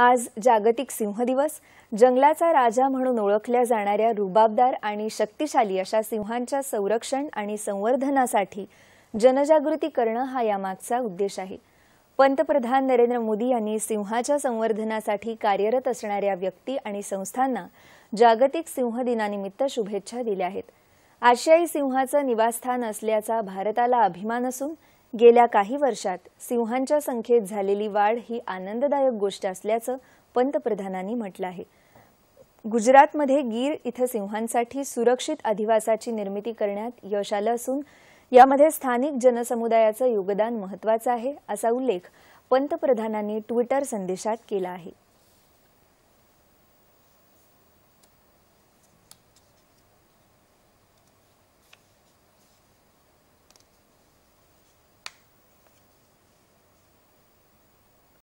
आज जागतिक सिंह दिवस जंगलाचा राजा म्हणून ओळखल्या जाणाऱ्या रुबाबदार आणि शक्तिशाली अशा सिंहांच्या संरक्षण आणि संवर्धनासाठी जनजागृती करणं हा यामागचा उद्देश आहे पंतप्रधान नरेंद्र मोदी यांनी सिंहाच्या संवर्धनासाठी कार्यरत असणाऱ्या व्यक्ती आणि संस्थांना जागतिक सिंह दिनानिमित्त शुभेच्छा दिल्या आहेत आशियाई सिंहाचं निवासस्थान असल्याचा भारताला अभिमान असून गेल्या काही वर्षात सिंहांच्या संख्येत झालेली वाढ ही आनंददायक गोष्ट असल्याचं पंतप्रधानांनी म्हटलं आहे गुजरातमध्ये गीर इथं सिंहांसाठी सुरक्षित अधिवासाची निर्मिती करण्यात यश आलं असून यामध्ये स्थानिक जनसमुदायाचं योगदान महत्वाचं आहे असा उल्लेख पंतप्रधानांनी ट्विटर संदेशात केला आहे